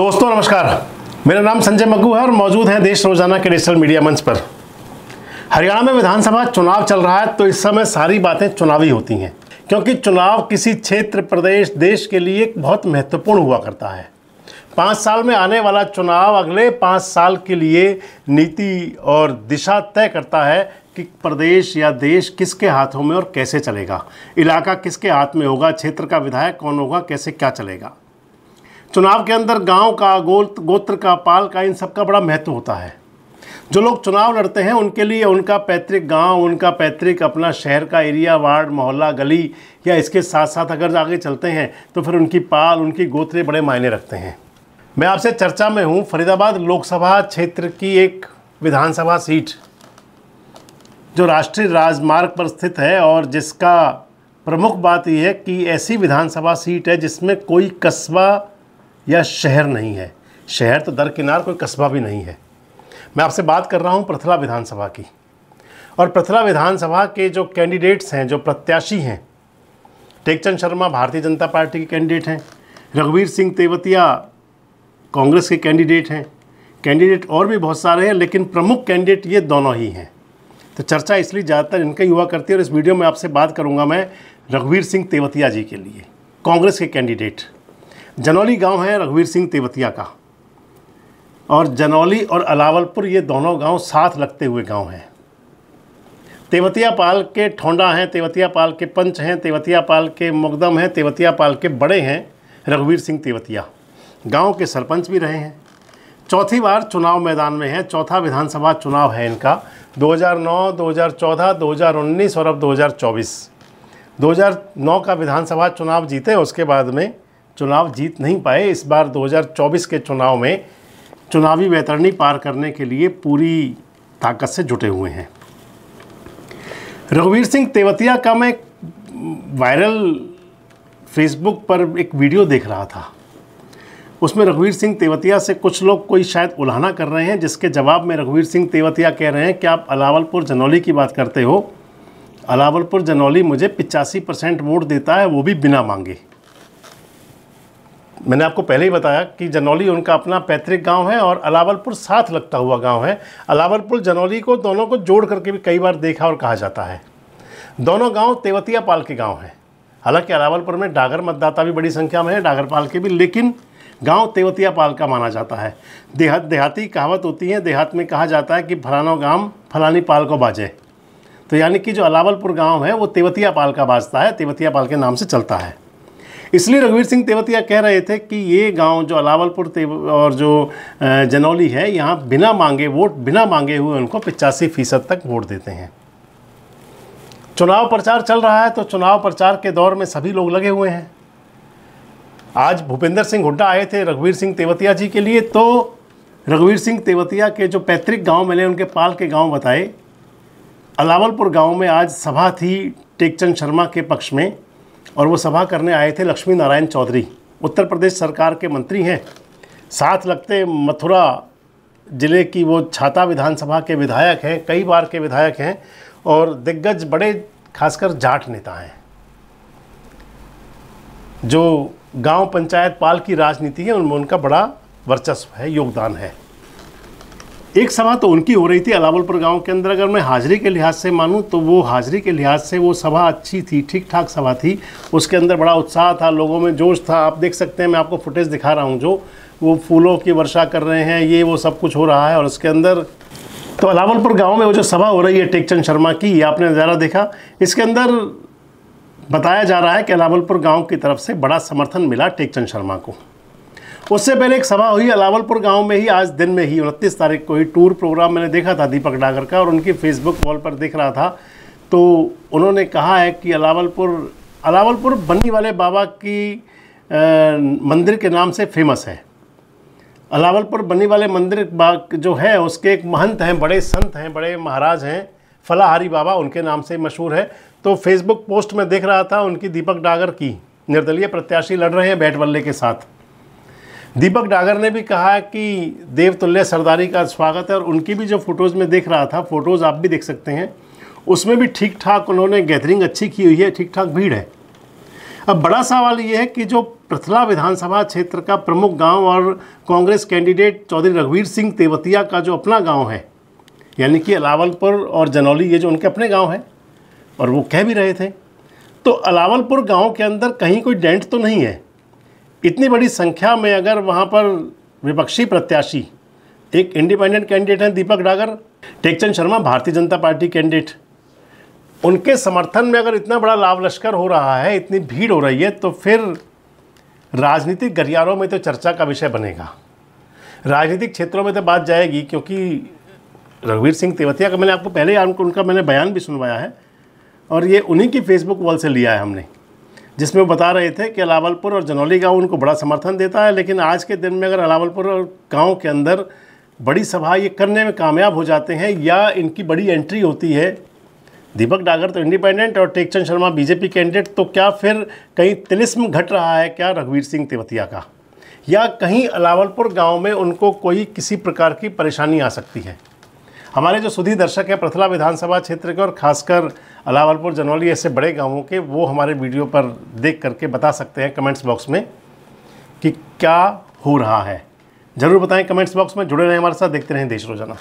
दोस्तों नमस्कार मेरा नाम संजय मग्गू है और मौजूद है देश रोजाना के डिजिटल मीडिया मंच पर हरियाणा में विधानसभा चुनाव चल रहा है तो इस समय सारी बातें चुनावी होती हैं क्योंकि चुनाव किसी क्षेत्र प्रदेश देश के लिए एक बहुत महत्वपूर्ण हुआ करता है पाँच साल में आने वाला चुनाव अगले पाँच साल के लिए नीति और दिशा तय करता है कि प्रदेश या देश किसके हाथों में और कैसे चलेगा इलाका किसके हाथ में होगा क्षेत्र का विधायक कौन होगा कैसे क्या चलेगा चुनाव के अंदर गांव का गोत, गोत्र का पाल का इन सब का बड़ा महत्व होता है जो लोग चुनाव लड़ते हैं उनके लिए उनका पैतृक गांव उनका पैतृक अपना शहर का एरिया वार्ड मोहल्ला गली या इसके साथ साथ अगर आगे चलते हैं तो फिर उनकी पाल उनकी गोत्रे बड़े मायने रखते हैं मैं आपसे चर्चा में हूँ फरीदाबाद लोकसभा क्षेत्र की एक विधानसभा सीट जो राष्ट्रीय राजमार्ग पर स्थित है और जिसका प्रमुख बात यह है कि ऐसी विधानसभा सीट है जिसमें कोई कस्बा यह शहर नहीं है शहर तो दरकिनार कोई कस्बा भी नहीं है मैं आपसे बात कर रहा हूँ प्रथला विधानसभा की और प्रथला विधानसभा के जो कैंडिडेट्स हैं जो प्रत्याशी हैं टेकचंद शर्मा भारतीय जनता पार्टी के कैंडिडेट हैं रघुवीर सिंह तेवतिया कांग्रेस के कैंडिडेट हैं कैंडिडेट और भी बहुत सारे हैं लेकिन प्रमुख कैंडिडेट ये दोनों ही हैं तो चर्चा इसलिए ज़्यादातर इनका ही हुआ करती है और इस वीडियो में आपसे बात करूँगा मैं रघुवीर सिंह तेवतिया जी के लिए कांग्रेस के कैंडिडेट जनौली गांव है रघुवीर सिंह तेवतिया का और जनौली और अलावलपुर ये दोनों गांव साथ लगते हुए गांव हैं तेवतिया पाल के ठोंडा हैं तेवतिया पाल के पंच हैं तेवतिया पाल के मुकदम हैं तेवतिया पाल के बड़े हैं रघुवीर सिंह तेवतिया गांव के सरपंच भी रहे हैं चौथी बार चुनाव मैदान में हैं चौथा विधानसभा चुनाव है इनका 2009, 2014, 2019 और अब 2024 2009 का विधानसभा चुनाव जीते उसके बाद में चुनाव जीत नहीं पाए इस बार 2024 के चुनाव में चुनावी वैतरणी पार करने के लिए पूरी ताकत से जुटे हुए हैं रघुवीर सिंह तेवतिया का मैं वायरल फेसबुक पर एक वीडियो देख रहा था उसमें रघुवीर सिंह तेवतिया से कुछ लोग कोई शायद उलाहना कर रहे हैं जिसके जवाब में रघुवीर सिंह तेवतिया कह रहे हैं कि आप अलावलपुर जनौली की बात करते हो अलावलपुर जनौली मुझे पिचासी परसेंट वोट देता है वो भी बिना मांगे मैंने आपको पहले ही बताया कि जनौली उनका अपना पैतृक गांव है और अलावलपुर साथ लगता हुआ गांव है अलावलपुर जनौली को दोनों को जोड़ करके भी कई बार देखा और कहा जाता है दोनों गांव तेवतिया पाल के गांव हैं हालांकि अलावलपुर में डागर मतदाता भी बड़ी संख्या में है डागर पाल के भी लेकिन गाँव तेवतिया पाल का माना जाता है देहात देहाती कहावत होती है देहात में कहा जाता है कि फलाना गाँव फलानी पाल को बाजे तो यानी कि जो अलावलपुर गाँव है वो तेवतिया पाल का बाजता है तेवतिया पाल के नाम से चलता है इसलिए रघुवीर सिंह तेवतिया कह रहे थे कि ये गांव जो अलावलपुर और जो जनौली है यहाँ बिना मांगे वोट बिना मांगे हुए उनको पिचासी फीसद तक वोट देते हैं चुनाव प्रचार चल रहा है तो चुनाव प्रचार के दौर में सभी लोग लगे हुए हैं आज भूपेंद्र सिंह हुड्डा आए थे रघुवीर सिंह तेवतिया जी के लिए तो रघुवीर सिंह तेवतिया के जो पैतृक गांव मैंने उनके पाल के गांव बताए अलावलपुर गांव में आज सभा थी टेकचंद शर्मा के पक्ष में और वो सभा करने आए थे लक्ष्मी नारायण चौधरी उत्तर प्रदेश सरकार के मंत्री हैं साथ लगते मथुरा ज़िले की वो छाता विधानसभा के विधायक हैं कई बार के विधायक हैं और दिग्गज बड़े खासकर जाट नेता हैं जो गांव पंचायत पाल की राजनीति है उनमें उनका बड़ा वर्चस्व है योगदान है एक सभा तो उनकी हो रही थी अलावलपुर गांव के अंदर अगर मैं हाजिरी के लिहाज से मानूं तो वो हाजिरी के लिहाज से वो सभा अच्छी थी ठीक ठाक सभा थी उसके अंदर बड़ा उत्साह था लोगों में जोश था आप देख सकते हैं मैं आपको फुटेज दिखा रहा हूँ जो वो फूलों की वर्षा कर रहे हैं ये वो सब कुछ हो रहा है और उसके अंदर तो अलावलपुर गाँव में वो जो सभा हो रही है टेकचंद शर्मा की ये आपने नज़ारा देखा इसके अंदर बताया जा रहा है कि अलावलपुर गाँव की तरफ से बड़ा समर्थन मिला टेकचंद शर्मा को उससे पहले एक सभा हुई अलावलपुर गांव में ही आज दिन में ही उनतीस तारीख को ही टूर प्रोग्राम मैंने देखा था दीपक डागर का और उनकी फेसबुक वॉल पर देख रहा था तो उन्होंने कहा है कि अलावलपुर अलावलपुर बनी वाले बाबा की आ, मंदिर के नाम से फेमस है अलावलपुर बनी वाले मंदिर जो है उसके एक महंत हैं बड़े संत हैं बड़े महाराज हैं फलाहारी बाबा उनके नाम से मशहूर है तो फेसबुक पोस्ट में देख रहा था उनकी दीपक डागर की निर्दलीय प्रत्याशी लड़ रहे हैं बल्ले के साथ दीपक डागर ने भी कहा है कि देवतुल्य सरदारी का स्वागत है और उनकी भी जो फ़ोटोज़ में देख रहा था फ़ोटोज़ आप भी देख सकते हैं उसमें भी ठीक ठाक उन्होंने गैदरिंग अच्छी की हुई है ठीक ठाक भीड़ है अब बड़ा सवाल ये है कि जो प्रथला विधानसभा क्षेत्र का प्रमुख गांव और कांग्रेस कैंडिडेट चौधरी रघुवीर सिंह तेवतिया का जो अपना गांव है यानी कि अलावलपुर और जनौली ये जो उनके अपने गांव हैं और वो कह भी रहे थे तो अलावलपुर गांव के अंदर कहीं कोई डेंट तो नहीं है इतनी बड़ी संख्या में अगर वहाँ पर विपक्षी प्रत्याशी एक इंडिपेंडेंट कैंडिडेट हैं दीपक डागर टेकचंद शर्मा भारतीय जनता पार्टी कैंडिडेट उनके समर्थन में अगर इतना बड़ा लाभ लश्कर हो रहा है इतनी भीड़ हो रही है तो फिर राजनीतिक गलियारों में तो चर्चा का विषय बनेगा राजनीतिक क्षेत्रों में तो बात जाएगी क्योंकि रघुवीर सिंह तेवतिया का मैंने आपको पहले उनका मैंने बयान भी सुनवाया है और ये उन्हीं की फेसबुक वॉल से लिया है हमने जिसमें वो बता रहे थे कि अलावलपुर और जनौली गांव उनको बड़ा समर्थन देता है लेकिन आज के दिन में अगर अलावलपुर और गाँव के अंदर बड़ी सभा ये करने में कामयाब हो जाते हैं या इनकी बड़ी एंट्री होती है दीपक डागर तो इंडिपेंडेंट और टेकचंद शर्मा बीजेपी कैंडिडेट तो क्या फिर कहीं तिलिस्म घट रहा है क्या रघुवीर सिंह तिवतिया का या कहीं अलावलपुर गांव में उनको कोई किसी प्रकार की परेशानी आ सकती है हमारे जो सुधी दर्शक हैं प्रथला विधानसभा क्षेत्र के और खासकर अलावलपुर जनौली ऐसे बड़े गाँवों के वो हमारे वीडियो पर देख करके बता सकते हैं कमेंट्स बॉक्स में कि क्या हो रहा है ज़रूर बताएं कमेंट्स बॉक्स में जुड़े रहें हमारे साथ देखते रहें देश रोजाना